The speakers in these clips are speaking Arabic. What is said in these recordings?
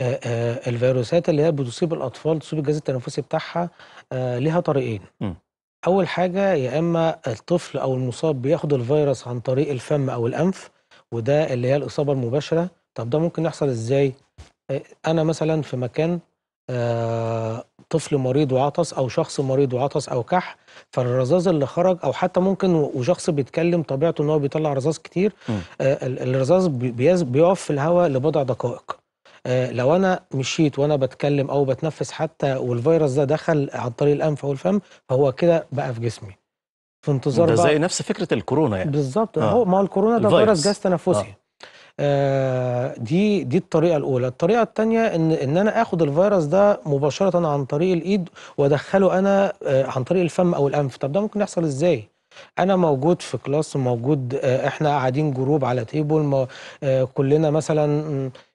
آه، آه، الفيروسات اللي هي بتصيب الأطفال، تصيب الجهاز التنفسي بتاعها لها آه، ليها طريقين، م. أول حاجة يا إما الطفل أو المُصاب بياخد الفيروس عن طريق الفم أو الأنف، وده اللي هي الإصابة المباشرة، طَب ده ممكن يحصل إزاي؟ أنا مثلًا في مكان طفل مريض وعَطَس أو شخص مريض وعَطَس أو كَحّ، فالرذاذ اللي خرج أو حتى ممكن وشخص بيتكلم طبيعته إن هو بيطلّع رذاذ كتير، إمم. الرذاذ بيقف في الهواء لبضع دقائق. آه، لو انا مشيت وانا بتكلم او بتنفس حتى والفيروس ده دخل عن طريق الانف او الفم فهو كده بقى في جسمي في انتظار ده زي نفس فكره الكورونا يعني بالظبط آه. هو ما هو الكورونا ده فيروس جهاز تنفسي آه. آه دي دي الطريقه الاولى الطريقه الثانيه ان ان انا اخد الفيروس ده مباشره عن طريق الايد وادخله انا آه عن طريق الفم او الانف طب ده ممكن يحصل ازاي انا موجود في كلاس موجود آه، احنا قاعدين جروب على تيبل آه، كلنا مثلا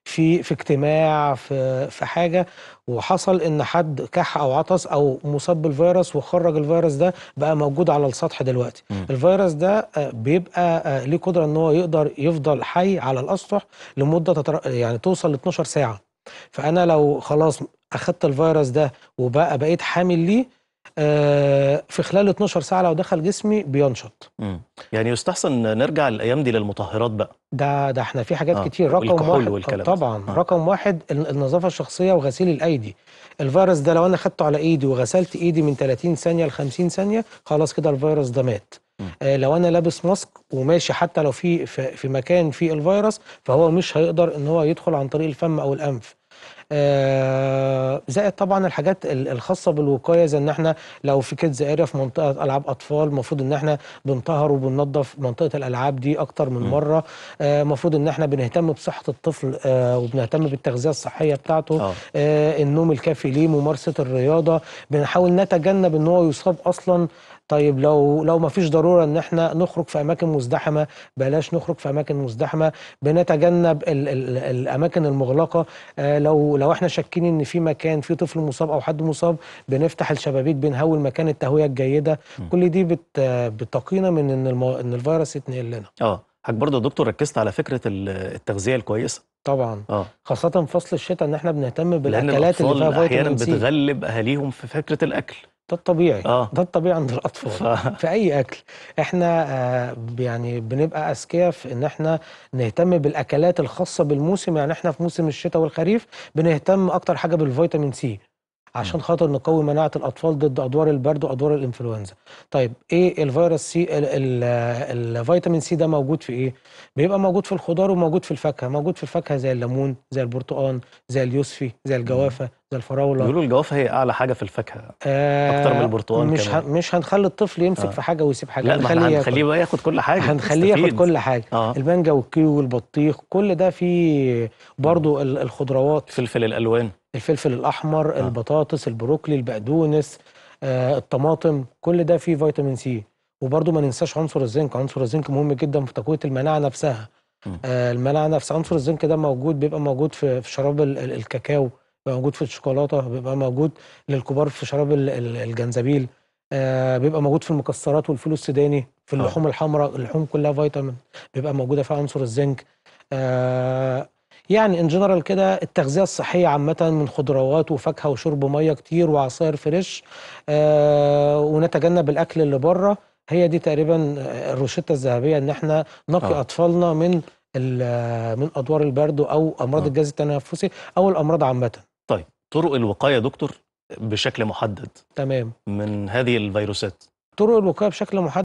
في في اجتماع في في حاجه وحصل ان حد كح او عطس او مصاب بالفيروس وخرج الفيروس ده بقى موجود على السطح دلوقتي م. الفيروس ده آه، بيبقى ليه قدره ان هو يقدر يفضل حي على الاسطح لمده تتر... يعني توصل ل 12 ساعه فانا لو خلاص اخدت الفيروس ده وبقى بقيت حامل ليه آه، في خلال 12 ساعه لو دخل جسمي بينشط مم. يعني يستحسن نرجع الايام دي للمطهرات بقى ده ده احنا في حاجات آه. كتير رقم واحد والكلام طبعا آه. رقم واحد النظافه الشخصيه وغسيل الايدي الفيروس ده لو انا خدته على ايدي وغسلت ايدي من 30 ثانيه ل 50 ثانيه خلاص كده الفيروس ده مات آه لو انا لابس ماسك وماشي حتى لو في في مكان فيه الفيروس فهو مش هيقدر ان هو يدخل عن طريق الفم او الانف آه، زائد طبعا الحاجات الخاصه بالوقايه زي ان احنا لو في كيدز اريا في منطقه العاب اطفال المفروض ان احنا بنطهر وبننظف منطقه الالعاب دي اكتر من مره آه، المفروض ان احنا بنهتم بصحه الطفل آه، وبنهتم بالتغذيه الصحيه بتاعته أوه. النوم الكافي ليه ممارسه الرياضه بنحاول نتجنب ان هو يصاب اصلا طيب لو لو ما فيش ضروره ان احنا نخرج في اماكن مزدحمه بلاش نخرج في اماكن مزدحمه بنتجنب الـ الـ الاماكن المغلقه آه لو لو احنا شاكين ان في مكان في طفل مصاب او حد مصاب بنفتح الشبابيك بنهول مكان التهويه الجيده م. كل دي بت بتقينا من ان المو... ان الفيروس يتنقل لنا اه حضرتك برضه يا دكتور ركزت على فكره التغذيه الكويسه طبعا آه. خاصه في فصل الشتاء ان احنا بنهتم بالاكلات اللي فيها فيتامين سي احيانا بتغلب اهاليهم في فكره الاكل ده الطبيعي آه. ده الطبيعي عند الاطفال ف... في اي اكل احنا آه يعني بنبقى اذكياء في ان احنا نهتم بالاكلات الخاصه بالموسم يعني احنا في موسم الشتاء والخريف بنهتم اكتر حاجه بالفيتامين سي عشان خاطر نقوي مناعه الاطفال ضد ادوار البرد وادوار الانفلونزا. طيب ايه الفيروس سي الفيتامين سي ده موجود في ايه؟ بيبقى موجود في الخضار وموجود في الفاكهه، موجود في الفاكهه زي الليمون، زي البرتقال، زي اليوسفي، زي الجوافه، زي الفراوله بيقولوا الجوافه هي اعلى حاجه في الفاكهه آه اكتر من البرتقال مش كمان. مش هنخلي الطفل يمسك آه. في حاجه ويسيب حاجه لا هنخليه هنخليه بقى ياخد كل حاجه هنخليه ياخد كل حاجه آه. المانجا والكيوي والبطيخ كل ده فيه برضو الخضروات فلفل الالوان الفلفل الاحمر آه. البطاطس البروكلي البقدونس آه الطماطم كل ده فيه فيتامين سي وبرضو ما ننساش عنصر الزنك عنصر الزنك مهم جدا في تقويه المناعه نفسها آه المناعه نفسها عنصر الزنك ده موجود بيبقى موجود في شراب الكاكاو بيبقى موجود في الشوكولاته بيبقى موجود للكبار في شراب الجنزبيل آه، بيبقى موجود في المكسرات والفول السوداني في آه. اللحوم الحمراء اللحوم كلها فيتامين بيبقى موجوده فيها عنصر الزنك آه، يعني ان جنرال كده التغذيه الصحيه عامه من خضروات وفاكهه وشرب ميه كتير وعصائر فريش ونتجنب الاكل اللي بره هي دي تقريبا الروشته الذهبيه ان احنا نقي أوه. اطفالنا من من ادوار البرد او امراض الجهاز التنفسي او الامراض عامه طرق الوقايه دكتور بشكل محدد تمام من هذه الفيروسات طرق الوقايه بشكل محدد